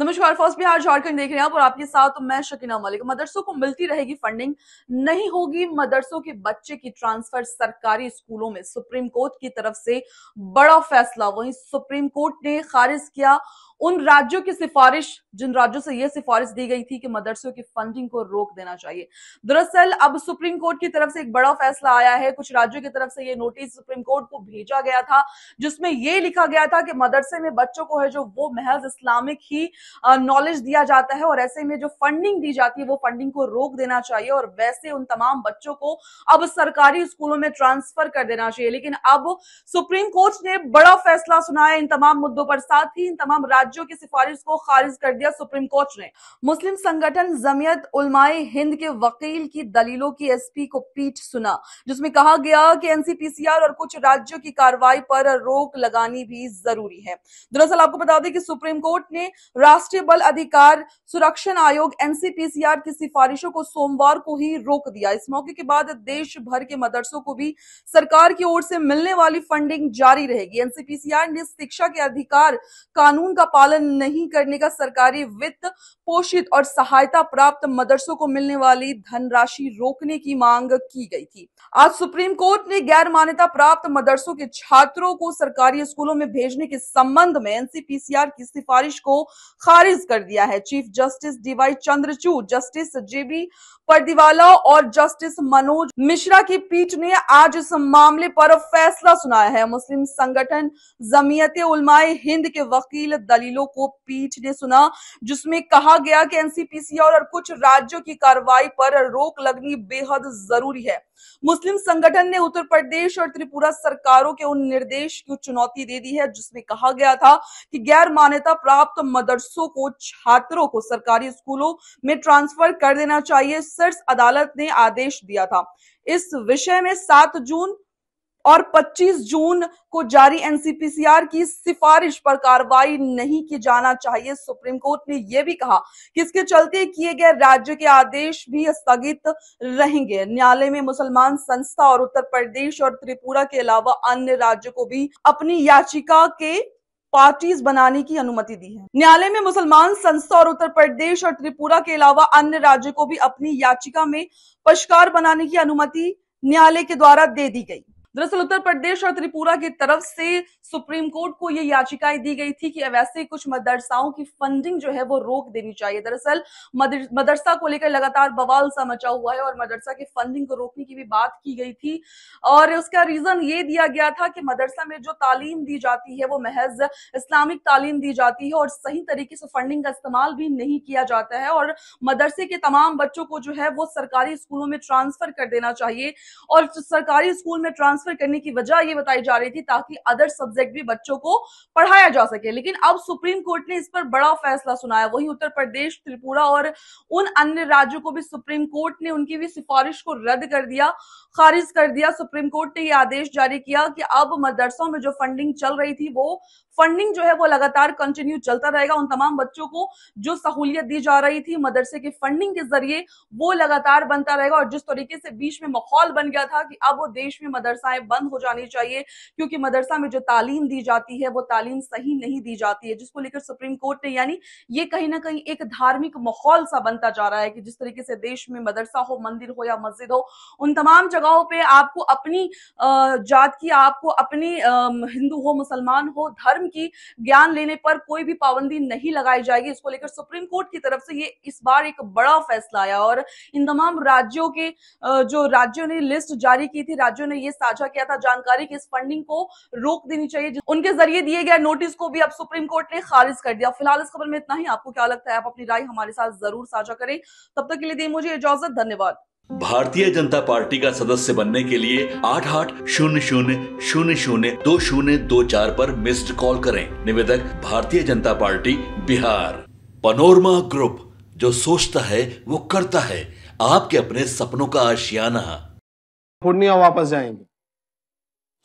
नमस्कार फर्स्ट बिहार झारखंड देख रहे हैं आप और आपके साथ तो मैं शकीना मलिक मदरसों को मिलती रहेगी फंडिंग नहीं होगी मदरसों के बच्चे की ट्रांसफर सरकारी स्कूलों में सुप्रीम कोर्ट की तरफ से बड़ा फैसला वहीं सुप्रीम कोर्ट ने खारिज किया उन राज्यों की सिफारिश जिन राज्यों से यह सिफारिश दी गई थी कि मदरसों की फंडिंग को रोक देना चाहिए दरअसल अब सुप्रीम कोर्ट की तरफ से एक बड़ा फैसला आया है कुछ राज्यों की तरफ से यह नोटिस सुप्रीम कोर्ट को भेजा गया था जिसमें यह लिखा गया था कि मदरसे में बच्चों को है जो वो महज इस्लामिक ही नॉलेज दिया जाता है और ऐसे में जो फंडिंग दी जाती है वो फंडिंग को रोक देना चाहिए और वैसे उन तमाम बच्चों को अब सरकारी स्कूलों में ट्रांसफर कर देना चाहिए लेकिन अब सुप्रीम कोर्ट ने बड़ा फैसला सुनाया इन तमाम मुद्दों पर साथ ही इन तमाम राज्य राज्यों की सिफारिश को खारिज कर दिया सुप्रीम कोर्ट ने मुस्लिम संगठन जमियत उलमाए हिंद के वकील की दलीलों की एसपी को पीठ सुना जिसमें कहा गया कि एनसीपीसीआर और कुछ राज्यों की कार्रवाई पर रोक लगानी भी जरूरी है दरअसल आपको बता दें कि सुप्रीम कोर्ट ने राष्ट्रीय बल अधिकार सुरक्षण आयोग एनसीपीसीआर की सिफारिशों को सोमवार को ही रोक दिया इस मौके के बाद देश भर के मदरसों को भी सरकार की ओर से मिलने वाली फंडिंग जारी रहेगी एनसीपीसीआर ने शिक्षा के अधिकार कानून का पालन नहीं करने का सरकारी वित्त पोषित और सहायता प्राप्त मदरसों को मिलने वाली धनराशि रोकने की मांग की गई थी आज सुप्रीम कोर्ट ने गैर मान्यता प्राप्त मदरसों के छात्रों को सरकारी स्कूलों में भेजने के संबंध में एनसीपीसीआर की सिफारिश को खारिज कर दिया है chief justice DY Chandrachud justice JB Pardiwala और जस्टिस मनोज मिश्रा की पीठ ने आज इस मामले पर फैसला सुनाया है मुस्लिम संगठन जमीयत उलमाए हिंद के वकील दलीलों को पीठ ने सुना जिसमें कहा गया कि एनसीपीसी और कुछ राज्यों की कार्रवाई पर रोक लगनी बेहद जरूरी है मुस्लिम संगठन ने उत्तर प्रदेश और त्रिपुरा सरकारों के उन निर्देश की चुनौती दे दी है जिसमें कहा गया था कि गैर मान्यता प्राप्त मदरसों को छात्रों को सरकारी स्कूलों में ट्रांसफर कर देना चाहिए सेक्सर्स अदालत ने आदेश दिया था इस विषय में 7 जून और 25 जून को जारी एनसीपीसीआर की सिफारिश पर कार्रवाई नहीं की जाना चाहिए सुप्रीम कोर्ट ने यह भी कहा कि इसके चलते किए गए राज्य के आदेश भी स्थगित रहेंगे न्यायालय में मुसलमान संस्था और उत्तर प्रदेश और त्रिपुरा के अलावा अन्य राज्यों को भी अपनी याचिका के पार्टीज बनाने की अनुमति दी है न्यायालय में मुसलमान संस्था और उत्तर प्रदेश और त्रिपुरा के अलावा अन्य राज्यों को भी अपनी याचिका में पक्षकार बनाने की अनुमति न्यायालय के द्वारा दे दी गई दरअसल उत्तर प्रदेश और त्रिपुरा की तरफ से सुप्रीम कोर्ट को ये याचिकाएं दी गई थी कि वैसे कुछ मदरसाओं की फंडिंग जो है वो रोक देनी चाहिए दरअसल मदरसा को लेकर लगातार बवाल सा मचा हुआ है और मदरसा की फंडिंग को रोकने की भी बात की गई थी और उसका रीजन ये दिया गया था कि मदरसा में जो तालीम दी जाती है वो महज इस्लामिक तालीम दी जाती है और सही तरीके से फंडिंग का इस्तेमाल भी नहीं किया जाता है और मदरसे के तमाम बच्चों को जो है वो सरकारी स्कूलों में ट्रांसफर कर देना चाहिए और सरकारी स्कूल में ट्रांसफर ट्रांसफर करने की वजह ये बताई जा रही थी ताकि अदर सब्जेक्ट भी बच्चों को पढ़ाया जा सके लेकिन अब सुप्रीम कोर्ट ने इस पर बड़ा फैसला सुनाया वही उत्तर प्रदेश त्रिपुरा और उन अन्य राज्यों को भी सुप्रीम कोर्ट ने उनकी भी सिफारिश को रद्द कर दिया खारिज कर दिया सुप्रीम कोर्ट ने यह आदेश जारी किया कि अब मदरसों में जो फंडिंग चल रही थी वो फंडिंग जो है वो लगातार कंटिन्यू चलता रहेगा उन तमाम बच्चों को जो सहूलियत दी जा रही थी मदरसे की फंडिंग के जरिए वो लगातार बनता रहेगा और जिस तरीके से बीच में माहौल बन गया था कि अब वो देश में मदरसाएं मदरसाएं बंद हो जानी चाहिए क्योंकि मदरसा में जो तालीम दी जाती है वो तालीम सही नहीं दी जाती है जिसको लेकर सुप्रीम कोर्ट ने यानी ये कहीं ना कहीं एक धार्मिक माहौल सा बनता जा रहा है कि जिस तरीके से देश में मदरसा हो मंदिर हो या मस्जिद हो उन तमाम जगहों पर आपको अपनी जात की आपको अपनी हिंदू हो मुसलमान हो धर्म की ज्ञान लेने पर कोई भी पाबंदी नहीं लगाई जाएगी इसको लेकर सुप्रीम कोर्ट की तरफ से ये इस बार एक बड़ा फैसला आया और इन तमाम राज्यों के जो राज्यों ने लिस्ट जारी की थी राज्यों ने ये साझा किया था जानकारी की इस फंडिंग को रोक देनी चाहिए उनके जरिए दिए गए नोटिस को भी अब सुप्रीम कोर्ट ने खारिज कर दिया फिलहाल इस खबर में इतना ही आपको क्या लगता है आप अपनी राय हमारे साथ जरूर साझा करें तब तक के लिए दी मुझे इजाजत धन्यवाद भारतीय जनता पार्टी का सदस्य बनने के लिए आठ आठ शून्य शून्य शून्य शून्य दो शून्य दो चार पर मिस्ड कॉल करें निवेदक भारतीय जनता पार्टी बिहार पनोरमा ग्रुप जो सोचता है वो करता है आपके अपने सपनों का आशियाना पूर्णिया वापस जाएंगे